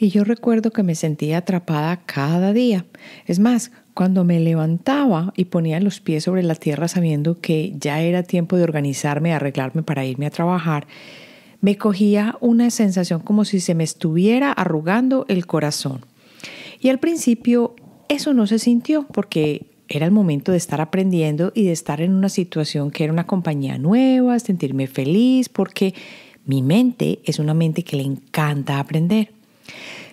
y yo recuerdo que me sentía atrapada cada día. Es más, cuando me levantaba y ponía los pies sobre la tierra sabiendo que ya era tiempo de organizarme, arreglarme para irme a trabajar, me cogía una sensación como si se me estuviera arrugando el corazón. Y al principio eso no se sintió porque era el momento de estar aprendiendo y de estar en una situación que era una compañía nueva, sentirme feliz, porque mi mente es una mente que le encanta aprender.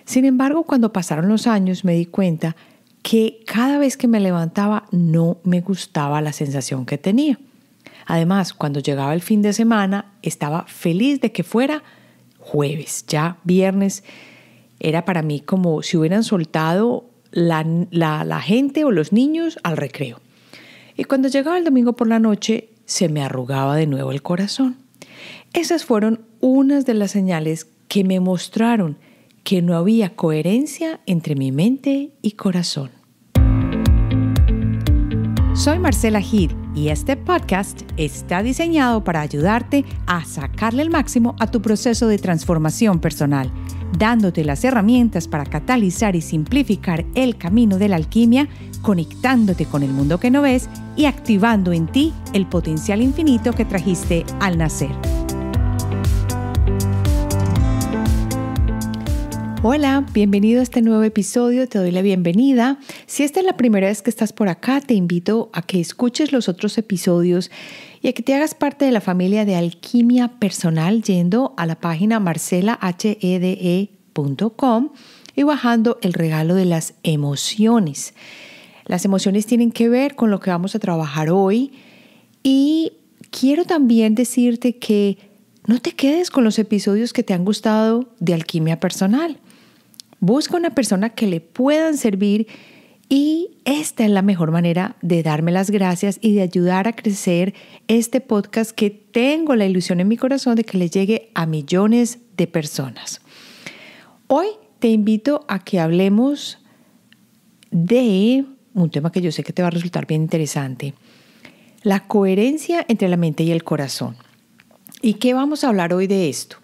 Sin embargo, cuando pasaron los años me di cuenta que cada vez que me levantaba no me gustaba la sensación que tenía. Además, cuando llegaba el fin de semana, estaba feliz de que fuera jueves, ya viernes. Era para mí como si hubieran soltado la, gente o los niños al recreo. Y cuando llegaba el domingo por la noche, se me arrugaba de nuevo el corazón. Esas fueron unas de las señales que me mostraron que no había coherencia entre mi mente y corazón. Soy Marcela Head y este podcast está diseñado para ayudarte a sacarle el máximo a tu proceso de transformación personal, dándote las herramientas para catalizar y simplificar el camino de la alquimia, conectándote con el mundo que no ves y activando en ti el potencial infinito que trajiste al nacer. Hola, bienvenido a este nuevo episodio, te doy la bienvenida. Si esta es la primera vez que estás por acá, te invito a que escuches los otros episodios y a que te hagas parte de la familia de Alquimia Personal yendo a la página marcelahede.com y bajando el regalo de las emociones. Las emociones tienen que ver con lo que vamos a trabajar hoy y quiero también decirte que no te quedes con los episodios que te han gustado de alquimia personal. Busca una persona que le puedan servir y esta es la mejor manera de darme las gracias y de ayudar a crecer este podcast que tengo la ilusión en mi corazón de que le llegue a millones de personas. Hoy te invito a que hablemos de un tema que yo sé que te va a resultar bien interesante, la coherencia entre la mente y el corazón. ¿Y qué vamos a hablar hoy de esto?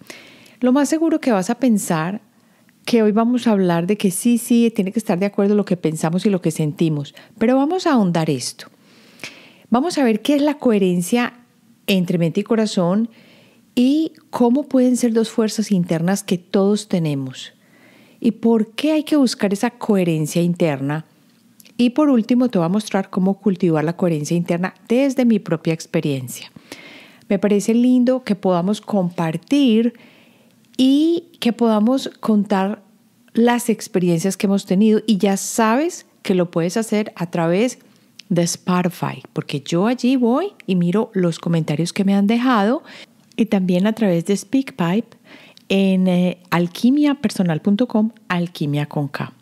Lo más seguro que vas a pensar que hoy vamos a hablar de que sí, sí, tiene que estar de acuerdo lo que pensamos y lo que sentimos, pero vamos a ahondar esto. Vamos a ver qué es la coherencia entre mente y corazón y cómo pueden ser dos fuerzas internas que todos tenemos y por qué hay que buscar esa coherencia interna. Y por último te voy a mostrar cómo cultivar la coherencia interna desde mi propia experiencia. Me parece lindo que podamos compartir y que podamos contar las experiencias que hemos tenido y ya sabes que lo puedes hacer a través de Spotify, porque yo allí voy y miro los comentarios que me han dejado y también a través de SpeakPipe en eh, alquimiapersonal.com, alquimia con K.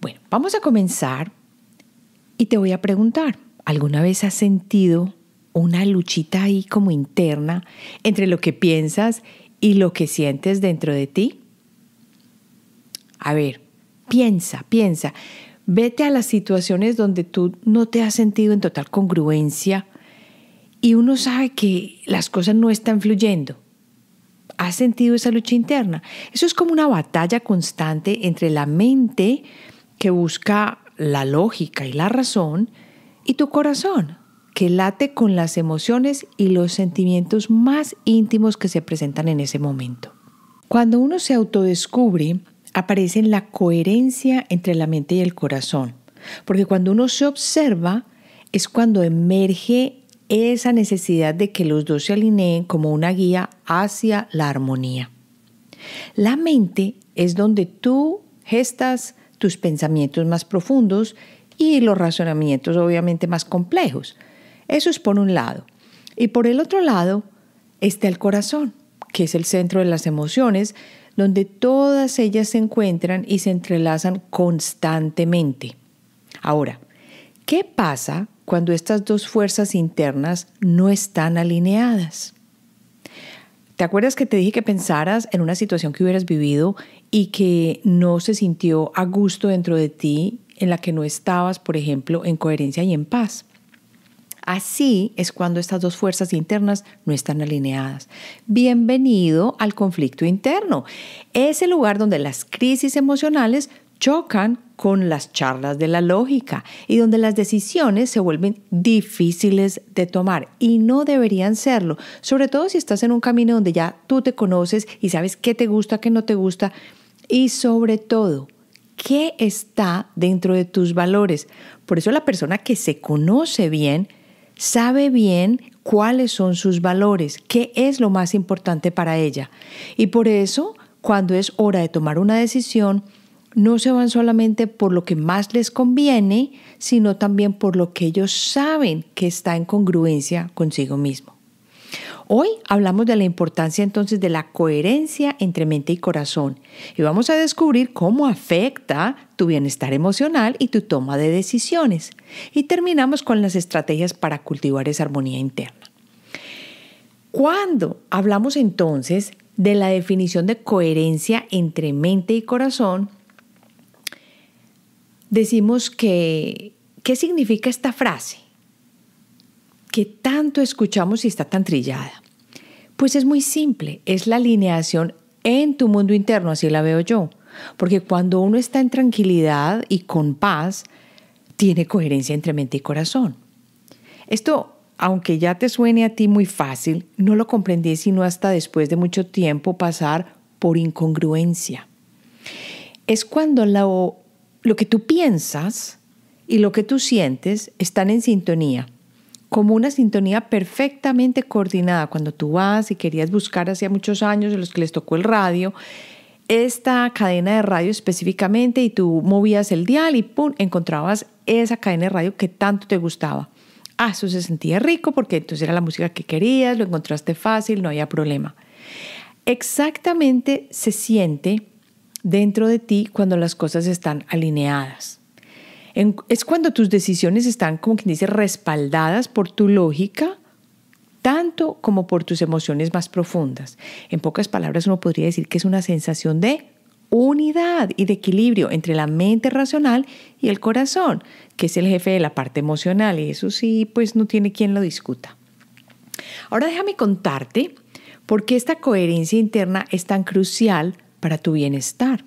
Bueno, vamos a comenzar y te voy a preguntar, ¿alguna vez has sentido una luchita ahí como interna entre lo que piensas y lo que sientes dentro de ti? A ver, piensa, piensa. Vete a las situaciones donde tú no te has sentido en total congruencia y uno sabe que las cosas no están fluyendo. ¿Has sentido esa lucha interna? Eso es como una batalla constante entre la mente que busca la lógica y la razón y tu corazón que late con las emociones y los sentimientos más íntimos que se presentan en ese momento. Cuando uno se autodescubre, aparece la coherencia entre la mente y el corazón, porque cuando uno se observa es cuando emerge esa necesidad de que los dos se alineen como una guía hacia la armonía. La mente es donde tú gestas tus pensamientos más profundos y los razonamientos obviamente más complejos, eso es por un lado. Y por el otro lado está el corazón, que es el centro de las emociones, donde todas ellas se encuentran y se entrelazan constantemente. Ahora, ¿qué pasa cuando estas dos fuerzas internas no están alineadas? ¿Te acuerdas que te dije que pensaras en una situación que hubieras vivido y que no se sintió a gusto dentro de ti, en la que no estabas, por ejemplo, en coherencia y en paz? Así es cuando estas dos fuerzas internas no están alineadas. Bienvenido al conflicto interno. Es el lugar donde las crisis emocionales chocan con las charlas de la lógica y donde las decisiones se vuelven difíciles de tomar y no deberían serlo, sobre todo si estás en un camino donde ya tú te conoces y sabes qué te gusta, qué no te gusta y sobre todo qué está dentro de tus valores. Por eso la persona que se conoce bien sabe bien cuáles son sus valores, qué es lo más importante para ella. Y por eso, cuando es hora de tomar una decisión, no se van solamente por lo que más les conviene, sino también por lo que ellos saben que está en congruencia consigo mismo. Hoy hablamos de la importancia entonces de la coherencia entre mente y corazón y vamos a descubrir cómo afecta tu bienestar emocional y tu toma de decisiones. Y terminamos con las estrategias para cultivar esa armonía interna. Cuando hablamos entonces de la definición de coherencia entre mente y corazón, decimos que, ¿qué significa esta frase? que tanto escuchamos y está tan trillada? Pues es muy simple, es la alineación en tu mundo interno, así la veo yo. Porque cuando uno está en tranquilidad y con paz, tiene coherencia entre mente y corazón. Esto, aunque ya te suene a ti muy fácil, no lo comprendí sino hasta después de mucho tiempo pasar por incongruencia. Es cuando lo, lo que tú piensas y lo que tú sientes están en sintonía como una sintonía perfectamente coordinada. Cuando tú vas y querías buscar hacia muchos años a los que les tocó el radio, esta cadena de radio específicamente y tú movías el dial y pum, encontrabas esa cadena de radio que tanto te gustaba. Ah, eso se sentía rico porque entonces era la música que querías, lo encontraste fácil, no había problema. Exactamente se siente dentro de ti cuando las cosas están alineadas es cuando tus decisiones están, como quien dice, respaldadas por tu lógica, tanto como por tus emociones más profundas. En pocas palabras, uno podría decir que es una sensación de unidad y de equilibrio entre la mente racional y el corazón, que es el jefe de la parte emocional, y eso sí, pues no tiene quien lo discuta. Ahora déjame contarte por qué esta coherencia interna es tan crucial para tu bienestar.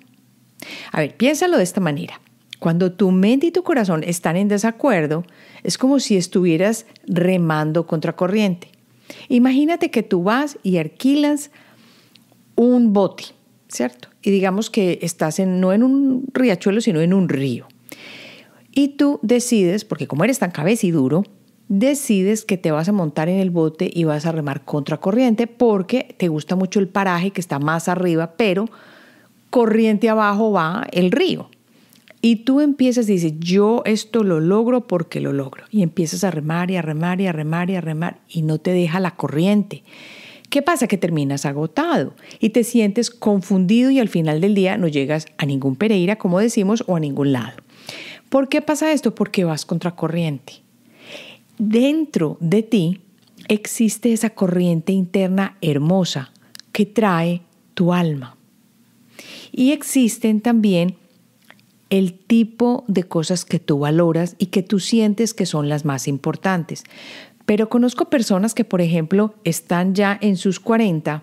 A ver, piénsalo de esta manera. Cuando tu mente y tu corazón están en desacuerdo, es como si estuvieras remando contra corriente. Imagínate que tú vas y alquilas un bote, ¿cierto? Y digamos que estás no en un riachuelo, sino en un río. Y tú decides, porque como eres tan y duro decides que te vas a montar en el bote y vas a remar contracorriente porque te gusta mucho el paraje que está más arriba, pero corriente abajo va el río. Y tú empiezas y dices, yo esto lo logro porque lo logro. Y empiezas a remar y a remar y a remar y a remar y no te deja la corriente. ¿Qué pasa? Que terminas agotado y te sientes confundido y al final del día no llegas a ningún Pereira, como decimos, o a ningún lado. ¿Por qué pasa esto? Porque vas contra corriente. Dentro de ti existe esa corriente interna hermosa que trae tu alma. Y existen también el tipo de cosas que tú valoras y que tú sientes que son las más importantes. Pero conozco personas que, por ejemplo, están ya en sus 40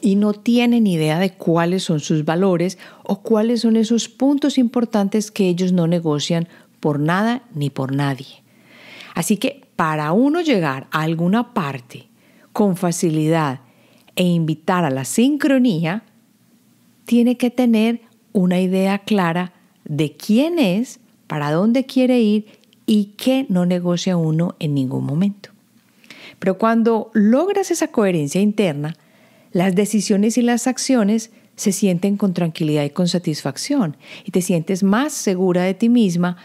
y no tienen idea de cuáles son sus valores o cuáles son esos puntos importantes que ellos no negocian por nada ni por nadie. Así que para uno llegar a alguna parte con facilidad e invitar a la sincronía, tiene que tener una idea clara de quién es, para dónde quiere ir y qué no negocia uno en ningún momento. Pero cuando logras esa coherencia interna, las decisiones y las acciones se sienten con tranquilidad y con satisfacción y te sientes más segura de ti misma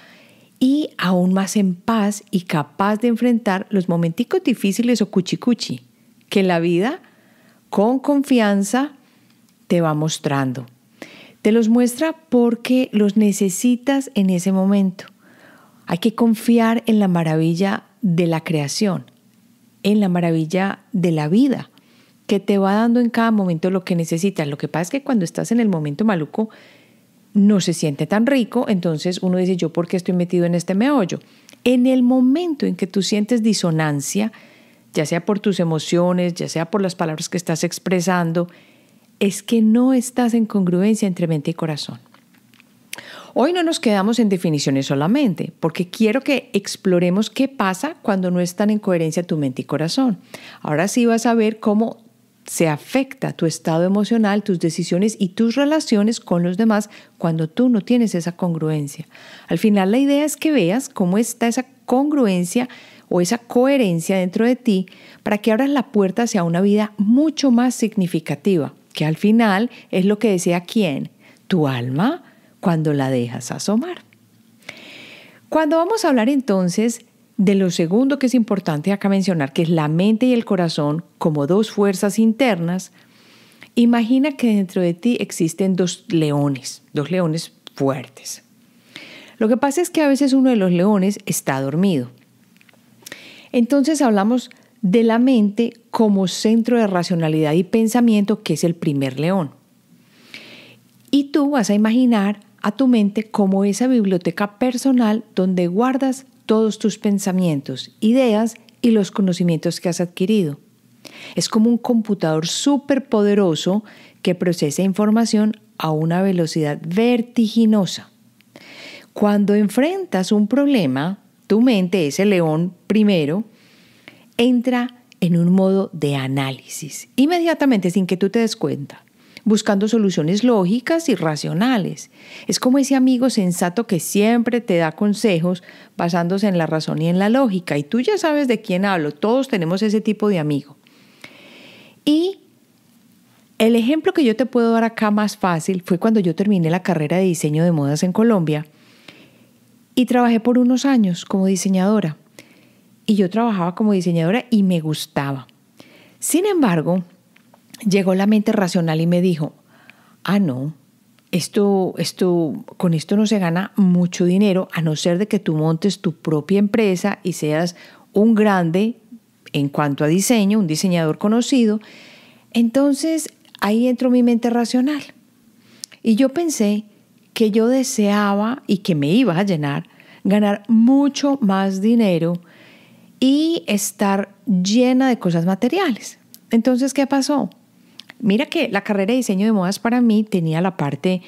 y aún más en paz y capaz de enfrentar los momenticos difíciles o cuchicuchi que la vida con confianza te va mostrando te los muestra porque los necesitas en ese momento. Hay que confiar en la maravilla de la creación, en la maravilla de la vida, que te va dando en cada momento lo que necesitas. Lo que pasa es que cuando estás en el momento maluco, no se siente tan rico, entonces uno dice, ¿yo por qué estoy metido en este meollo? En el momento en que tú sientes disonancia, ya sea por tus emociones, ya sea por las palabras que estás expresando, es que no estás en congruencia entre mente y corazón. Hoy no nos quedamos en definiciones solamente, porque quiero que exploremos qué pasa cuando no están en coherencia tu mente y corazón. Ahora sí vas a ver cómo se afecta tu estado emocional, tus decisiones y tus relaciones con los demás cuando tú no tienes esa congruencia. Al final la idea es que veas cómo está esa congruencia o esa coherencia dentro de ti para que abras la puerta hacia una vida mucho más significativa, que al final es lo que desea quién, tu alma, cuando la dejas asomar. Cuando vamos a hablar entonces de lo segundo que es importante acá mencionar, que es la mente y el corazón como dos fuerzas internas, imagina que dentro de ti existen dos leones, dos leones fuertes. Lo que pasa es que a veces uno de los leones está dormido. Entonces hablamos de la mente como centro de racionalidad y pensamiento, que es el primer león. Y tú vas a imaginar a tu mente como esa biblioteca personal donde guardas todos tus pensamientos, ideas y los conocimientos que has adquirido. Es como un computador súper poderoso que procesa información a una velocidad vertiginosa. Cuando enfrentas un problema, tu mente, ese león primero, entra en un modo de análisis, inmediatamente, sin que tú te des cuenta, buscando soluciones lógicas y racionales. Es como ese amigo sensato que siempre te da consejos basándose en la razón y en la lógica. Y tú ya sabes de quién hablo, todos tenemos ese tipo de amigo. Y el ejemplo que yo te puedo dar acá más fácil fue cuando yo terminé la carrera de diseño de modas en Colombia y trabajé por unos años como diseñadora y yo trabajaba como diseñadora y me gustaba. Sin embargo, llegó la mente racional y me dijo, ah, no, esto, esto, con esto no se gana mucho dinero, a no ser de que tú montes tu propia empresa y seas un grande en cuanto a diseño, un diseñador conocido. Entonces ahí entró mi mente racional. Y yo pensé que yo deseaba y que me iba a llenar ganar mucho más dinero y estar llena de cosas materiales. Entonces, ¿qué pasó? Mira que la carrera de diseño de modas para mí tenía la parte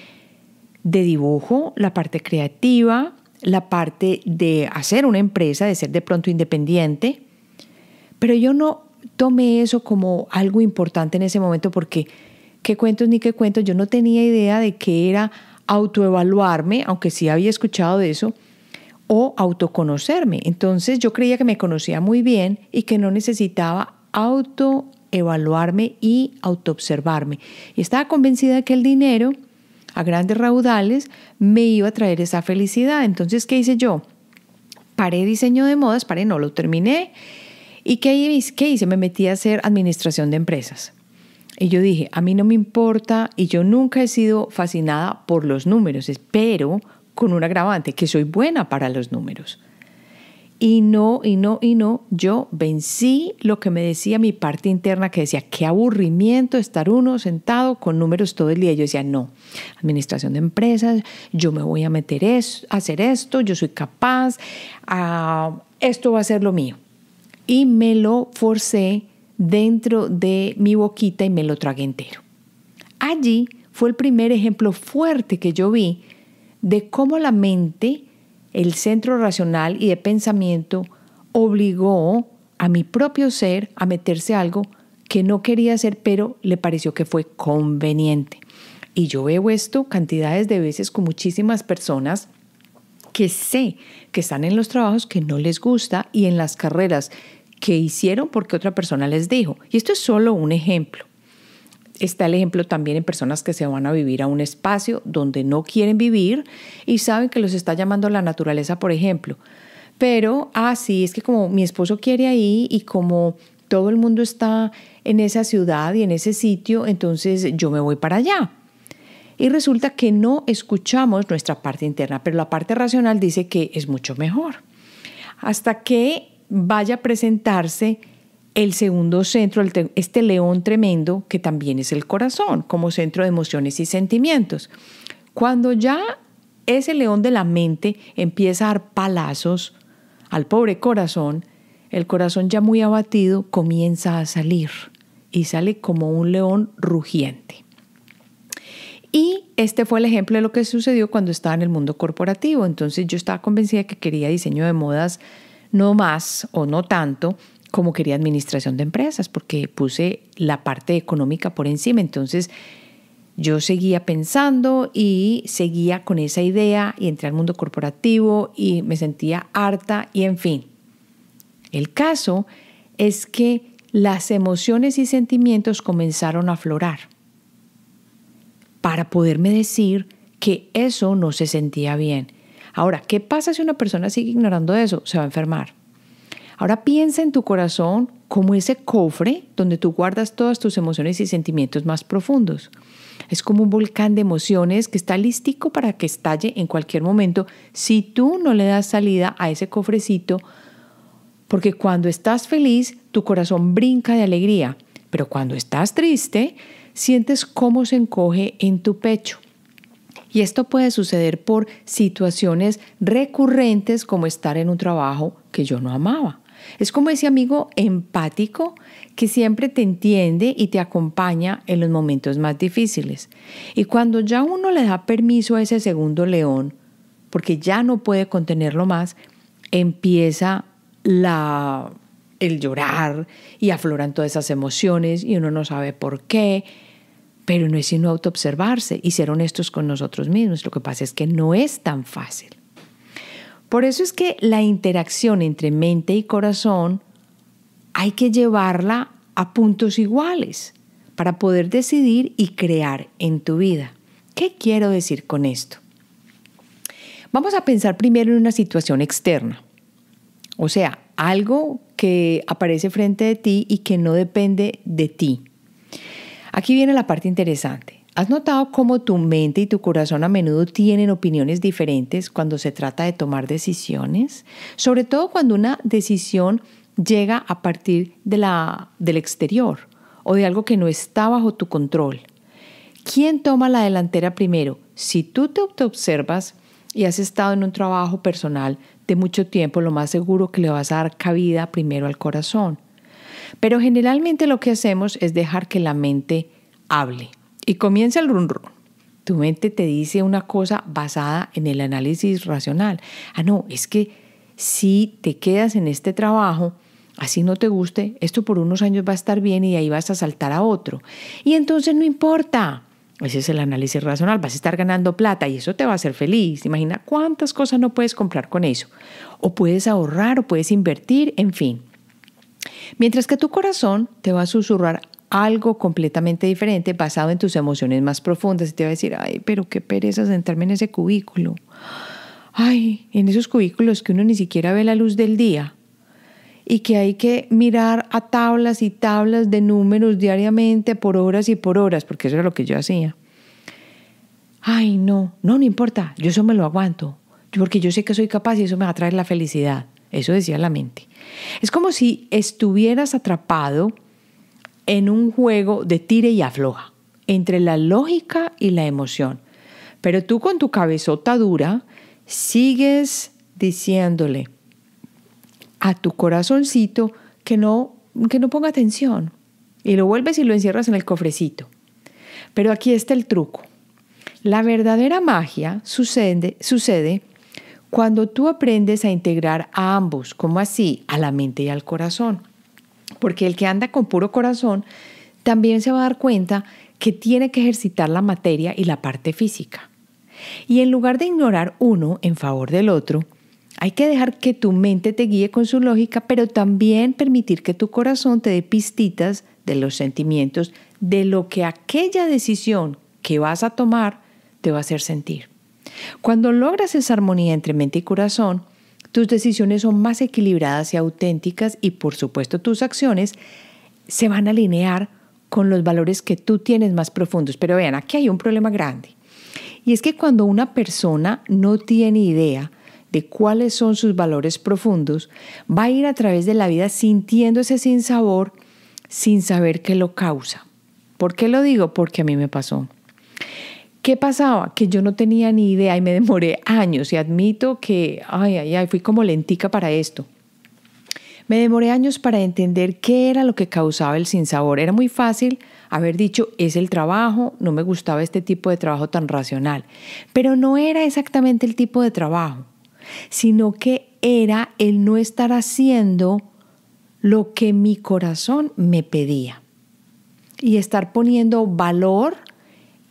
de dibujo, la parte creativa, la parte de hacer una empresa, de ser de pronto independiente, pero yo no tomé eso como algo importante en ese momento porque qué cuentos ni qué cuentos, yo no tenía idea de qué era autoevaluarme, aunque sí había escuchado de eso, o autoconocerme. Entonces yo creía que me conocía muy bien y que no necesitaba autoevaluarme y autoobservarme. Y estaba convencida de que el dinero a grandes raudales me iba a traer esa felicidad. Entonces, ¿qué hice yo? Paré diseño de modas, paré, no lo terminé. ¿Y qué, qué hice? Me metí a hacer administración de empresas. Y yo dije, a mí no me importa y yo nunca he sido fascinada por los números, pero con un agravante, que soy buena para los números. Y no, y no, y no, yo vencí lo que me decía mi parte interna que decía, qué aburrimiento estar uno sentado con números todo el día. Yo decía, no, administración de empresas, yo me voy a meter a hacer esto, yo soy capaz, ah, esto va a ser lo mío. Y me lo forcé dentro de mi boquita y me lo tragué entero. Allí fue el primer ejemplo fuerte que yo vi de cómo la mente, el centro racional y de pensamiento, obligó a mi propio ser a meterse algo que no quería hacer, pero le pareció que fue conveniente. Y yo veo esto cantidades de veces con muchísimas personas que sé que están en los trabajos que no les gusta y en las carreras que hicieron porque otra persona les dijo. Y esto es solo un ejemplo. Está el ejemplo también en personas que se van a vivir a un espacio donde no quieren vivir y saben que los está llamando la naturaleza, por ejemplo. Pero, ah, sí, es que como mi esposo quiere ahí y como todo el mundo está en esa ciudad y en ese sitio, entonces yo me voy para allá. Y resulta que no escuchamos nuestra parte interna, pero la parte racional dice que es mucho mejor. Hasta que vaya a presentarse el segundo centro, este león tremendo, que también es el corazón, como centro de emociones y sentimientos. Cuando ya ese león de la mente empieza a dar palazos al pobre corazón, el corazón ya muy abatido comienza a salir y sale como un león rugiente. Y este fue el ejemplo de lo que sucedió cuando estaba en el mundo corporativo. Entonces yo estaba convencida que quería diseño de modas no más o no tanto, como quería administración de empresas, porque puse la parte económica por encima. Entonces yo seguía pensando y seguía con esa idea y entré al mundo corporativo y me sentía harta y en fin. El caso es que las emociones y sentimientos comenzaron a aflorar para poderme decir que eso no se sentía bien. Ahora, ¿qué pasa si una persona sigue ignorando eso? Se va a enfermar. Ahora piensa en tu corazón como ese cofre donde tú guardas todas tus emociones y sentimientos más profundos. Es como un volcán de emociones que está listico para que estalle en cualquier momento si tú no le das salida a ese cofrecito, porque cuando estás feliz, tu corazón brinca de alegría, pero cuando estás triste, sientes cómo se encoge en tu pecho. Y esto puede suceder por situaciones recurrentes como estar en un trabajo que yo no amaba es como ese amigo empático que siempre te entiende y te acompaña en los momentos más difíciles. Y cuando ya uno le da permiso a ese segundo león, porque ya no puede contenerlo más, empieza el llorar y afloran todas esas emociones y uno no sabe por qué pero no es sino autoobservarse y ser honestos con nosotros mismos. Lo que pasa es que no es tan fácil. Por eso es que la interacción entre mente y corazón hay que llevarla a puntos iguales para poder decidir y crear en tu vida. ¿Qué quiero decir con esto? Vamos a pensar primero en una situación externa, o sea, algo que aparece frente de ti y que no depende de ti. Aquí viene la parte interesante. ¿Has notado cómo tu mente y tu corazón a menudo tienen opiniones diferentes cuando se trata de tomar decisiones? Sobre todo cuando una decisión llega a partir de la, del exterior o de algo que no está bajo tu control. ¿Quién toma la delantera primero? Si tú te observas y has estado en un trabajo personal de mucho tiempo, lo más seguro que le vas a dar cabida primero al corazón. Pero generalmente lo que hacemos es dejar que la mente hable y comienza el run run. Tu mente te dice una cosa basada en el análisis racional. Ah, no, es que si te quedas en este trabajo, así no te guste, esto por unos años va a estar bien y ahí vas a saltar a otro. Y entonces no importa. Ese es el análisis racional. Vas a estar ganando plata y eso te va a hacer feliz. Imagina cuántas cosas no puedes comprar con eso. O puedes ahorrar, o puedes invertir, en fin. Mientras que tu corazón te va a susurrar algo completamente diferente basado en tus emociones más profundas y te va a decir, ay, pero qué pereza sentarme en ese cubículo. Ay, en esos cubículos que uno ni siquiera ve la luz del día y que hay que mirar a tablas y tablas de números diariamente por horas y por horas, porque eso era lo que yo hacía. Ay, no, no, no importa, yo eso me lo aguanto, porque yo sé que soy capaz y eso me va a traer la felicidad. Eso decía la mente. Es como si estuvieras atrapado en un juego de tire y afloja entre la lógica y la emoción. Pero tú con tu cabezota dura sigues diciéndole a tu corazoncito que no, que no ponga atención y lo vuelves y lo encierras en el cofrecito. Pero aquí está el truco. La verdadera magia sucede, sucede cuando tú aprendes a integrar a ambos, como así, a la mente y al corazón porque el que anda con puro corazón también se va a dar cuenta que tiene que ejercitar la materia y la parte física. Y en lugar de ignorar uno en favor del otro, hay que dejar que tu mente te guíe con su lógica, pero también permitir que tu corazón te dé pistitas de los sentimientos, de lo que aquella decisión que vas a tomar te va a hacer sentir. Cuando logras esa armonía entre mente y corazón, tus decisiones son más equilibradas y auténticas y por supuesto tus acciones se van a alinear con los valores que tú tienes más profundos. Pero vean, aquí hay un problema grande. Y es que cuando una persona no tiene idea de cuáles son sus valores profundos, va a ir a través de la vida sintiéndose sin sabor, sin saber qué lo causa. ¿Por qué lo digo? Porque a mí me pasó. ¿Qué pasaba? Que yo no tenía ni idea y me demoré años y admito que, ay, ay, ay, fui como lentica para esto. Me demoré años para entender qué era lo que causaba el sinsabor. Era muy fácil haber dicho, es el trabajo, no me gustaba este tipo de trabajo tan racional. Pero no era exactamente el tipo de trabajo, sino que era el no estar haciendo lo que mi corazón me pedía y estar poniendo valor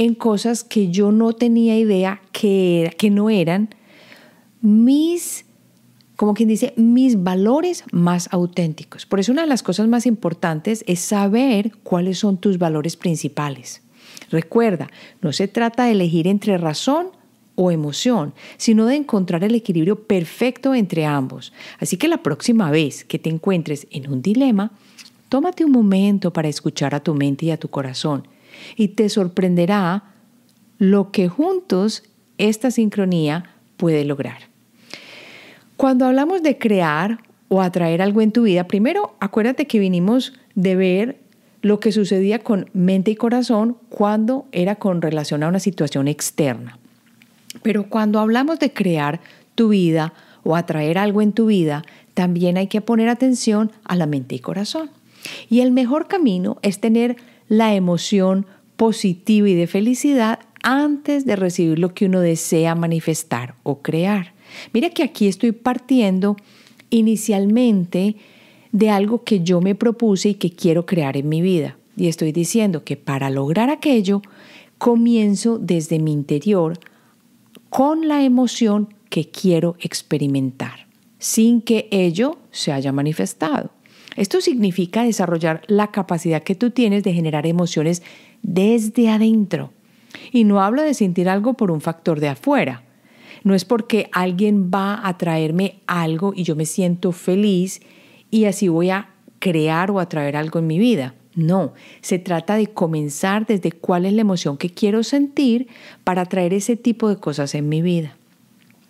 en cosas que yo no tenía idea que, no eran mis, como quien dice, mis valores más auténticos. Por eso una de las cosas más importantes es saber cuáles son tus valores principales. Recuerda, no se trata de elegir entre razón o emoción, sino de encontrar el equilibrio perfecto entre ambos. Así que la próxima vez que te encuentres en un dilema, tómate un momento para escuchar a tu mente y a tu corazón y te sorprenderá lo que juntos esta sincronía puede lograr. Cuando hablamos de crear o atraer algo en tu vida, primero acuérdate que vinimos de ver lo que sucedía con mente y corazón cuando era con relación a una situación externa. Pero cuando hablamos de crear tu vida o atraer algo en tu vida, también hay que poner atención a la mente y corazón. Y el mejor camino es tener la emoción positiva y de felicidad antes de recibir lo que uno desea manifestar o crear. Mira que aquí estoy partiendo inicialmente de algo que yo me propuse y que quiero crear en mi vida. Y estoy diciendo que para lograr aquello, comienzo desde mi interior con la emoción que quiero experimentar, sin que ello se haya manifestado. Esto significa desarrollar la capacidad que tú tienes de generar emociones desde adentro. Y no hablo de sentir algo por un factor de afuera. No es porque alguien va a traerme algo y yo me siento feliz y así voy a crear o atraer algo en mi vida. No, se trata de comenzar desde cuál es la emoción que quiero sentir para atraer ese tipo de cosas en mi vida.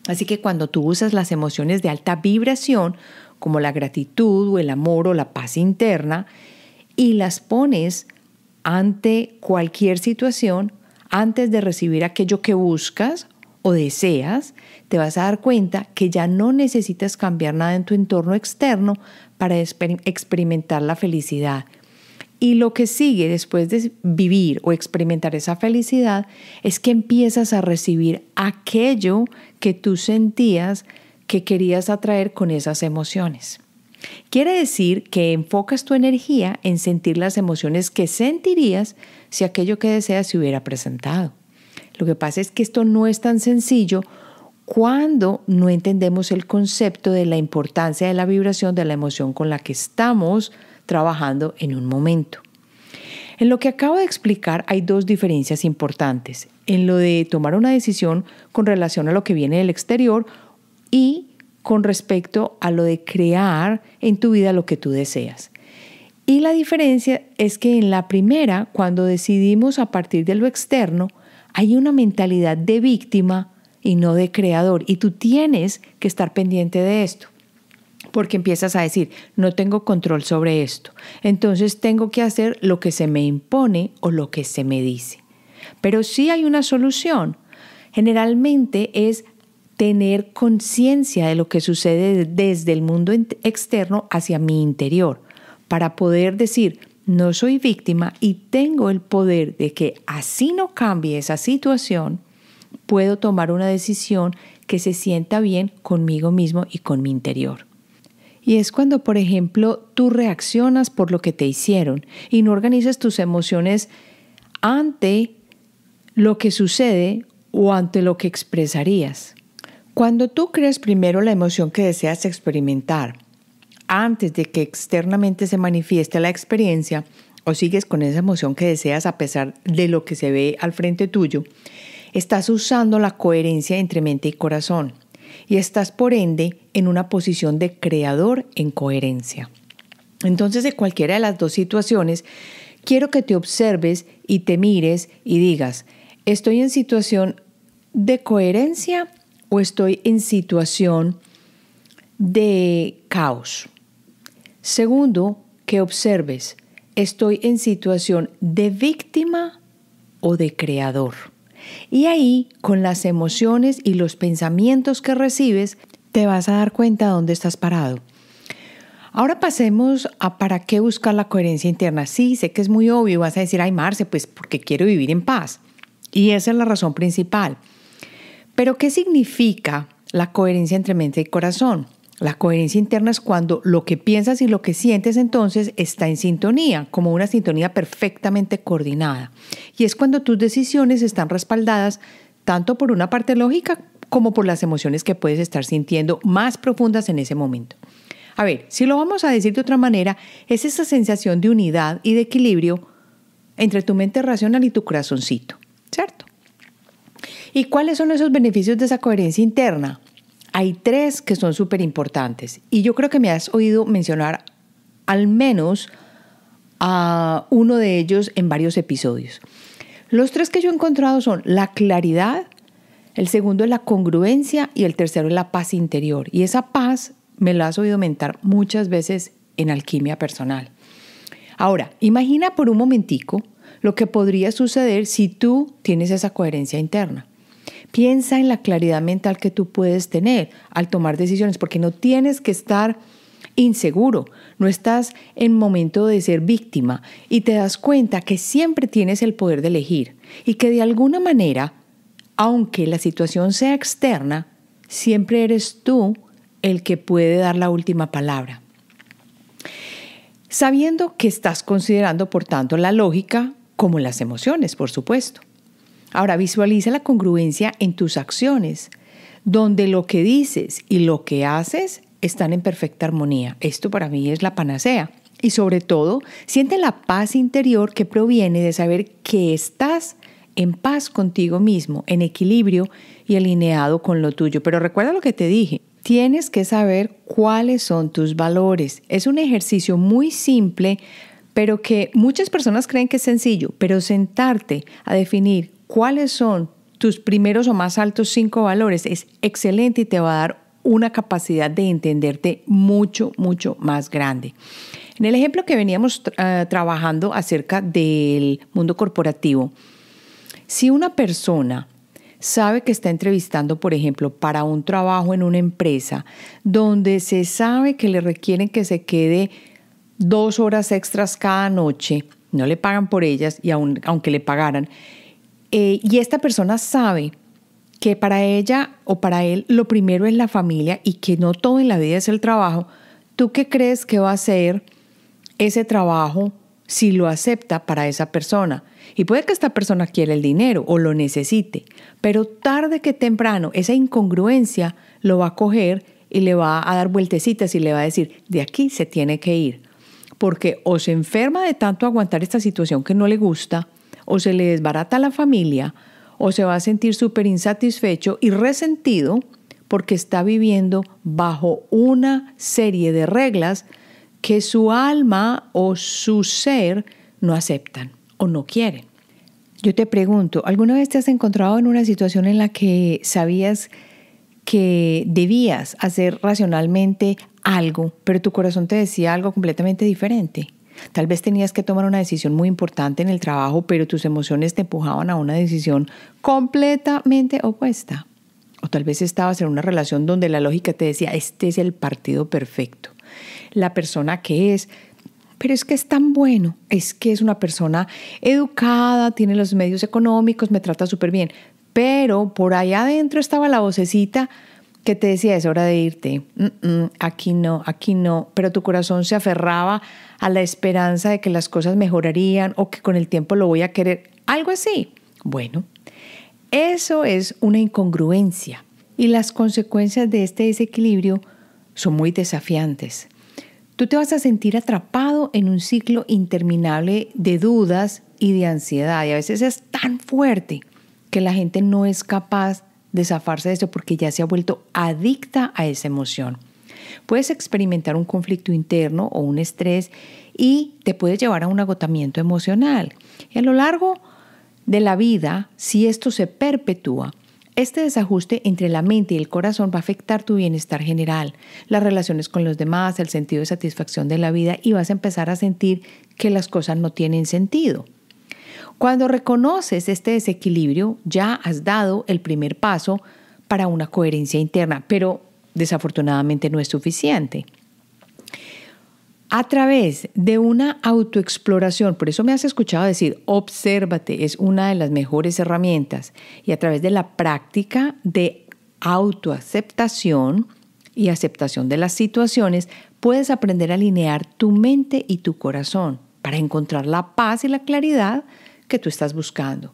Así que cuando tú usas las emociones de alta vibración, como la gratitud o el amor o la paz interna, y las pones ante cualquier situación antes de recibir aquello que buscas o deseas, te vas a dar cuenta que ya no necesitas cambiar nada en tu entorno externo para experimentar la felicidad. Y lo que sigue después de vivir o experimentar esa felicidad es que empiezas a recibir aquello que tú sentías que querías atraer con esas emociones. Quiere decir que enfocas tu energía en sentir las emociones que sentirías si aquello que deseas se hubiera presentado. Lo que pasa es que esto no es tan sencillo cuando no entendemos el concepto de la importancia de la vibración de la emoción con la que estamos trabajando en un momento. En lo que acabo de explicar hay dos diferencias importantes, en lo de tomar una decisión con relación a lo que viene del exterior y con respecto a lo de crear en tu vida lo que tú deseas. Y la diferencia es que en la primera, cuando decidimos a partir de lo externo, hay una mentalidad de víctima y no de creador. Y tú tienes que estar pendiente de esto porque empiezas a decir, no tengo control sobre esto, entonces tengo que hacer lo que se me impone o lo que se me dice. Pero sí hay una solución. Generalmente es tener conciencia de lo que sucede desde el mundo externo hacia mi interior, para poder decir, no soy víctima y tengo el poder de que así no cambie esa situación, puedo tomar una decisión que se sienta bien conmigo mismo y con mi interior. Y es cuando, por ejemplo, tú reaccionas por lo que te hicieron y no organizas tus emociones ante lo que sucede o ante lo que expresarías. Cuando tú creas primero la emoción que deseas experimentar, antes de que externamente se manifieste la experiencia, o sigues con esa emoción que deseas a pesar de lo que se ve al frente tuyo, estás usando la coherencia entre mente y corazón y estás por ende en una posición de creador en coherencia. Entonces, de cualquiera de las dos situaciones, quiero que te observes y te mires y digas, estoy en situación de coherencia o estoy en situación de caos. Segundo, que observes, estoy en situación de víctima o de creador. Y ahí, con las emociones y los pensamientos que recibes, te vas a dar cuenta de dónde estás parado. Ahora pasemos a para qué buscar la coherencia interna. Sí, sé que es muy obvio, vas a decir, ay Marce, pues porque quiero vivir en paz. Y esa es la razón principal. Pero, ¿qué significa la coherencia entre mente y corazón? La coherencia interna es cuando lo que piensas y lo que sientes entonces está en sintonía, como una sintonía perfectamente coordinada. Y es cuando tus decisiones están respaldadas tanto por una parte lógica como por las emociones que puedes estar sintiendo más profundas en ese momento. A ver, si lo vamos a decir de otra manera, es esa sensación de unidad y de equilibrio entre tu mente racional y tu corazoncito, ¿cierto? ¿Y cuáles son esos beneficios de esa coherencia interna? Hay tres que son súper importantes y yo creo que me has oído mencionar al menos a uno de ellos en varios episodios. Los tres que yo he encontrado son la claridad, el segundo es la congruencia y el tercero es la paz interior. Y esa paz me la has oído mentar muchas veces en alquimia personal. Ahora, imagina por un momentico lo que podría suceder si tú tienes esa coherencia interna. Piensa en la claridad mental que tú puedes tener al tomar decisiones, porque no tienes que estar inseguro, no estás en momento de ser víctima y te das cuenta que siempre tienes el poder de elegir y que de alguna manera, aunque la situación sea externa, siempre eres tú el que puede dar la última palabra. Sabiendo que estás considerando, por tanto, la lógica como las emociones, por supuesto. Ahora visualiza la congruencia en tus acciones, donde lo que dices y lo que haces están en perfecta armonía. Esto para mí es la panacea. Y sobre todo, siente la paz interior que proviene de saber que estás en paz contigo mismo, en equilibrio y alineado con lo tuyo. Pero recuerda lo que te dije, tienes que saber cuáles son tus valores. Es un ejercicio muy simple, pero que muchas personas creen que es sencillo, pero sentarte a definir cuáles son tus primeros o más altos cinco valores es excelente y te va a dar una capacidad de entenderte mucho, mucho más grande. En el ejemplo que veníamos eh, trabajando acerca del mundo corporativo, si una persona sabe que está entrevistando, por ejemplo, para un trabajo en una empresa donde se sabe que le requieren que se quede dos horas extras cada noche, no le pagan por ellas y aunque le pagaran, eh, y esta persona sabe que para ella o para él lo primero es la familia y que no todo en la vida es el trabajo, ¿tú qué crees que va a ser ese trabajo si lo acepta para esa persona? Y puede que esta persona quiera el dinero o lo necesite, pero tarde que temprano esa incongruencia lo va a coger y le va a dar vueltecitas y le va a decir, de aquí se tiene que ir, porque o se enferma de tanto aguantar esta situación que no le gusta, o se le desbarata la familia o se va a sentir súper insatisfecho y resentido porque está viviendo bajo una serie de reglas que su alma o su ser no aceptan o no quieren. Yo te pregunto, ¿alguna vez te has encontrado en una situación en la que sabías que debías hacer racionalmente algo, pero tu corazón te decía algo completamente diferente? Tal vez tenías que tomar una decisión muy importante en el trabajo, pero tus emociones te empujaban a una decisión completamente opuesta. O tal vez estabas en una relación donde la lógica te decía, este es el partido perfecto, la persona que es, pero es que es tan bueno, es que es una persona educada, tiene los medios económicos, me trata súper bien, pero por allá adentro estaba la vocecita que te decía, es hora de irte, aquí no, aquí no, pero tu corazón se aferraba a la esperanza de que las cosas mejorarían o que con el tiempo lo voy a querer, algo así. Bueno, eso es una incongruencia y las consecuencias de este desequilibrio son muy desafiantes. Tú te vas a sentir atrapado en un ciclo interminable de dudas y de ansiedad y a veces es tan fuerte que la gente no es capaz desafarse de eso porque ya se ha vuelto adicta a esa emoción. Puedes experimentar un conflicto interno o un estrés y te puede llevar a un agotamiento emocional. Y a lo largo de la vida, si esto se perpetúa, este desajuste entre la mente y el corazón va a afectar tu bienestar general, las relaciones con los demás, el sentido de satisfacción de la vida y vas a empezar a sentir que las cosas no tienen sentido. Cuando reconoces este desequilibrio, ya has dado el primer paso para una coherencia interna, pero desafortunadamente no es suficiente. A través de una autoexploración, por eso me has escuchado decir, obsérvate, es una de las mejores herramientas, y a través de la práctica de autoaceptación y aceptación de las situaciones, puedes aprender a alinear tu mente y tu corazón para encontrar la paz y la claridad que tú estás buscando.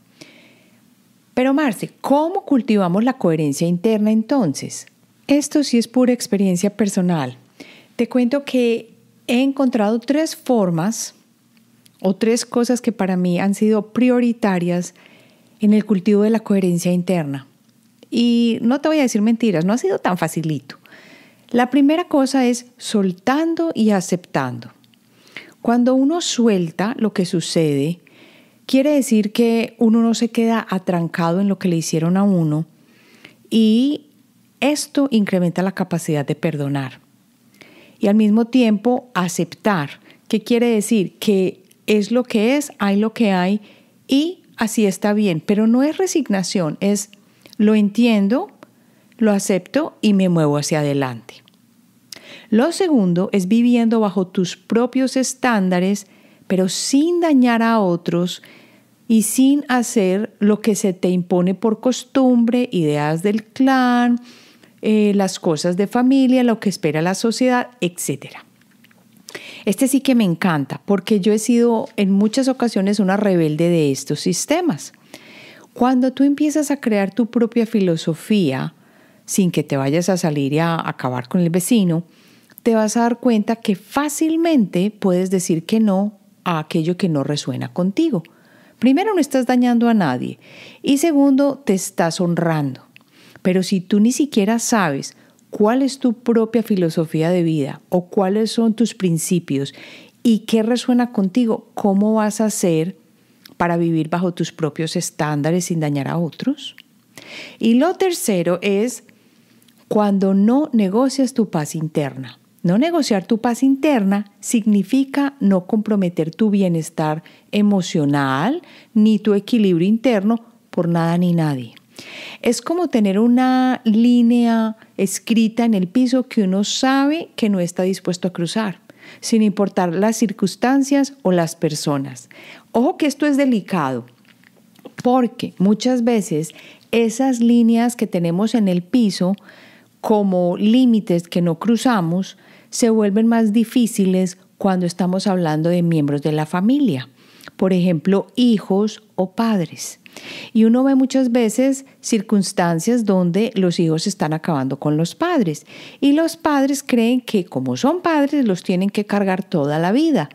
Pero Marce, ¿cómo cultivamos la coherencia interna entonces? Esto sí es pura experiencia personal. Te cuento que he encontrado tres formas o tres cosas que para mí han sido prioritarias en el cultivo de la coherencia interna. Y no te voy a decir mentiras, no ha sido tan facilito. La primera cosa es soltando y aceptando. Cuando uno suelta lo que sucede, Quiere decir que uno no se queda atrancado en lo que le hicieron a uno y esto incrementa la capacidad de perdonar. Y al mismo tiempo aceptar. ¿Qué quiere decir? Que es lo que es, hay lo que hay y así está bien. Pero no es resignación, es lo entiendo, lo acepto y me muevo hacia adelante. Lo segundo es viviendo bajo tus propios estándares, pero sin dañar a otros y sin hacer lo que se te impone por costumbre, ideas del clan, eh, las cosas de familia, lo que espera la sociedad, etc. Este sí que me encanta porque yo he sido en muchas ocasiones una rebelde de estos sistemas. Cuando tú empiezas a crear tu propia filosofía, sin que te vayas a salir y a acabar con el vecino, te vas a dar cuenta que fácilmente puedes decir que no a aquello que no resuena contigo. Primero, no estás dañando a nadie y segundo, te estás honrando. Pero si tú ni siquiera sabes cuál es tu propia filosofía de vida o cuáles son tus principios y qué resuena contigo, ¿cómo vas a hacer para vivir bajo tus propios estándares sin dañar a otros? Y lo tercero es cuando no negocias tu paz interna. No negociar tu paz interna significa no comprometer tu bienestar emocional ni tu equilibrio interno por nada ni nadie. Es como tener una línea escrita en el piso que uno sabe que no está dispuesto a cruzar, sin importar las circunstancias o las personas. Ojo que esto es delicado, porque muchas veces esas líneas que tenemos en el piso como límites que no cruzamos se vuelven más difíciles cuando estamos hablando de miembros de la familia, por ejemplo, hijos o padres. Y uno ve muchas veces circunstancias donde los hijos están acabando con los padres y los padres creen que como son padres los tienen que cargar toda la vida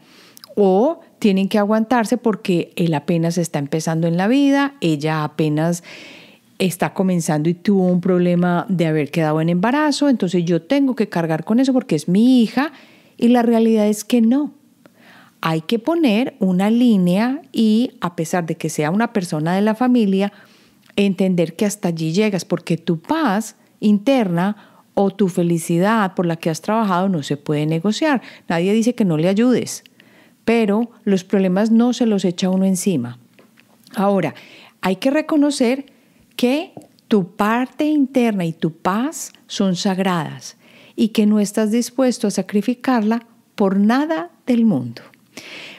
o tienen que aguantarse porque él apenas está empezando en la vida, ella apenas está comenzando y tuvo un problema de haber quedado en embarazo, entonces yo tengo que cargar con eso porque es mi hija y la realidad es que no. Hay que poner una línea y a pesar de que sea una persona de la familia, entender que hasta allí llegas porque tu paz interna o tu felicidad por la que has trabajado no se puede negociar. Nadie dice que no le ayudes, pero los problemas no se los echa uno encima. Ahora, hay que reconocer que tu parte interna y tu paz son sagradas y que no estás dispuesto a sacrificarla por nada del mundo.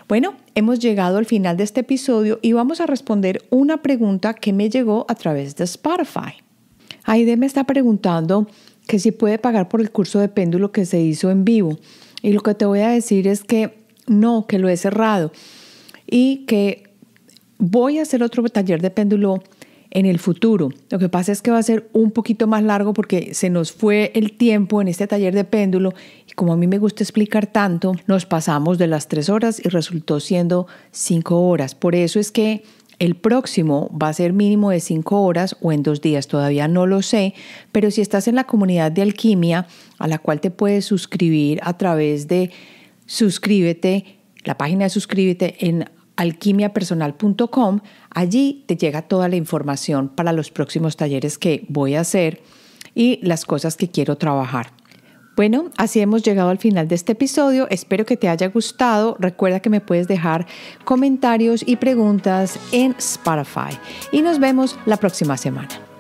Bueno, hemos llegado al final de este episodio y vamos a responder una pregunta que me llegó a través de Spotify. Aide me está preguntando que si puede pagar por el curso de péndulo que se hizo en vivo. Y lo que te voy a decir es que no, que lo he cerrado y que voy a hacer otro taller de péndulo en el futuro. Lo que pasa es que va a ser un poquito más largo porque se nos fue el tiempo en este taller de péndulo y como a mí me gusta explicar tanto, nos pasamos de las tres horas y resultó siendo cinco horas. Por eso es que el próximo va a ser mínimo de cinco horas o en dos días, todavía no lo sé, pero si estás en la comunidad de alquimia, a la cual te puedes suscribir a través de suscríbete, la página de suscríbete en alquimiapersonal.com. Allí te llega toda la información para los próximos talleres que voy a hacer y las cosas que quiero trabajar. Bueno, así hemos llegado al final de este episodio. Espero que te haya gustado. Recuerda que me puedes dejar comentarios y preguntas en Spotify. Y nos vemos la próxima semana.